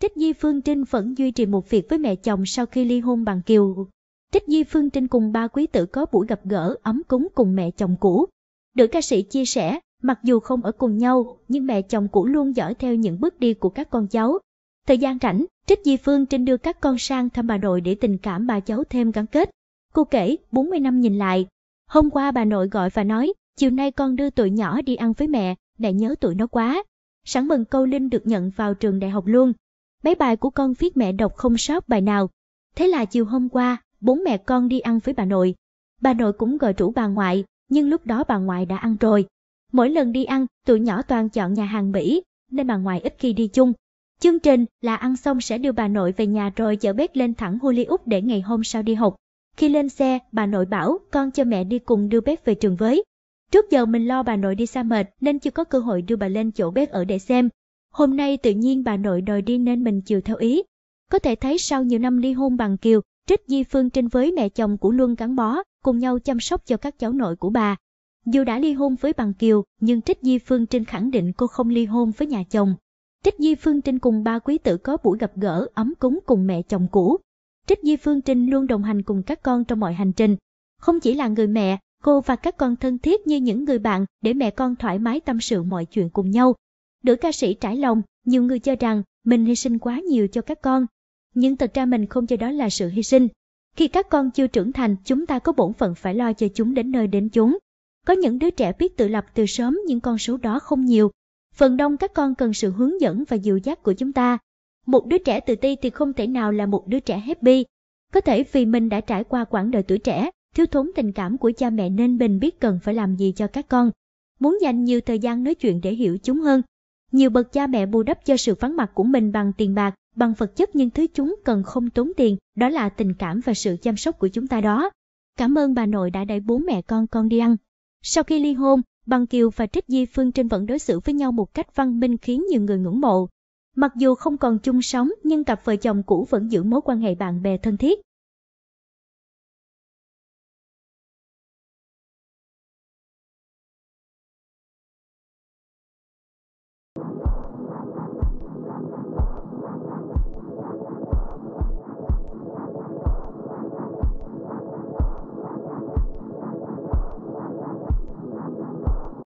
Trích Di Phương Trinh vẫn duy trì một việc với mẹ chồng sau khi ly hôn bằng Kiều. Trích Di Phương Trinh cùng ba quý tử có buổi gặp gỡ ấm cúng cùng mẹ chồng cũ. Nữ ca sĩ chia sẻ, mặc dù không ở cùng nhau, nhưng mẹ chồng cũ luôn dõi theo những bước đi của các con cháu. Thời gian rảnh, Trích Di Phương Trinh đưa các con sang thăm bà nội để tình cảm bà cháu thêm gắn kết. Cô kể, 40 năm nhìn lại. Hôm qua bà nội gọi và nói, chiều nay con đưa tụi nhỏ đi ăn với mẹ, mẹ nhớ tụi nó quá. Sẵn mừng câu Linh được nhận vào trường đại học luôn, mấy bài của con viết mẹ đọc không sót bài nào. Thế là chiều hôm qua, bốn mẹ con đi ăn với bà nội. Bà nội cũng gọi rủ bà ngoại, nhưng lúc đó bà ngoại đã ăn rồi. Mỗi lần đi ăn, tụi nhỏ toàn chọn nhà hàng Mỹ, nên bà ngoại ít khi đi chung. Chương trình là ăn xong sẽ đưa bà nội về nhà rồi chở bếp lên thẳng Hollywood để ngày hôm sau đi học. Khi lên xe, bà nội bảo con cho mẹ đi cùng đưa bếp về trường với. Trước giờ mình lo bà nội đi xa mệt nên chưa có cơ hội đưa bà lên chỗ bếp ở để xem. Hôm nay tự nhiên bà nội đòi đi nên mình chịu theo ý. Có thể thấy sau nhiều năm ly hôn bằng Kiều, Trích Di Phương Trinh với mẹ chồng của Luân gắn bó, cùng nhau chăm sóc cho các cháu nội của bà. Dù đã ly hôn với bằng Kiều, nhưng Trích Di Phương Trinh khẳng định cô không ly hôn với nhà chồng. Trích Di Phương Trinh cùng ba quý tử có buổi gặp gỡ ấm cúng cùng mẹ chồng cũ. Trích Di Phương Trinh luôn đồng hành cùng các con trong mọi hành trình. Không chỉ là người mẹ, cô và các con thân thiết như những người bạn để mẹ con thoải mái tâm sự mọi chuyện cùng nhau, Nữ ca sĩ trải lòng, nhiều người cho rằng mình hy sinh quá nhiều cho các con. Nhưng thật ra mình không cho đó là sự hy sinh. Khi các con chưa trưởng thành, chúng ta có bổn phận phải lo cho chúng đến nơi đến chúng. Có những đứa trẻ biết tự lập từ sớm nhưng con số đó không nhiều. Phần đông các con cần sự hướng dẫn và dịu dắt của chúng ta. Một đứa trẻ tự ti thì không thể nào là một đứa trẻ happy. Có thể vì mình đã trải qua quãng đời tuổi trẻ, thiếu thốn tình cảm của cha mẹ nên mình biết cần phải làm gì cho các con. Muốn dành nhiều thời gian nói chuyện để hiểu chúng hơn, nhiều bậc cha mẹ bù đắp cho sự vắng mặt của mình bằng tiền bạc, bằng vật chất nhưng thứ chúng cần không tốn tiền, đó là tình cảm và sự chăm sóc của chúng ta đó. Cảm ơn bà nội đã đẩy bố mẹ con con đi ăn. Sau khi ly hôn, Bằng Kiều và Trích Di Phương Trinh vẫn đối xử với nhau một cách văn minh khiến nhiều người ngưỡng mộ. Mặc dù không còn chung sống nhưng cặp vợ chồng cũ vẫn giữ mối quan hệ bạn bè thân thiết.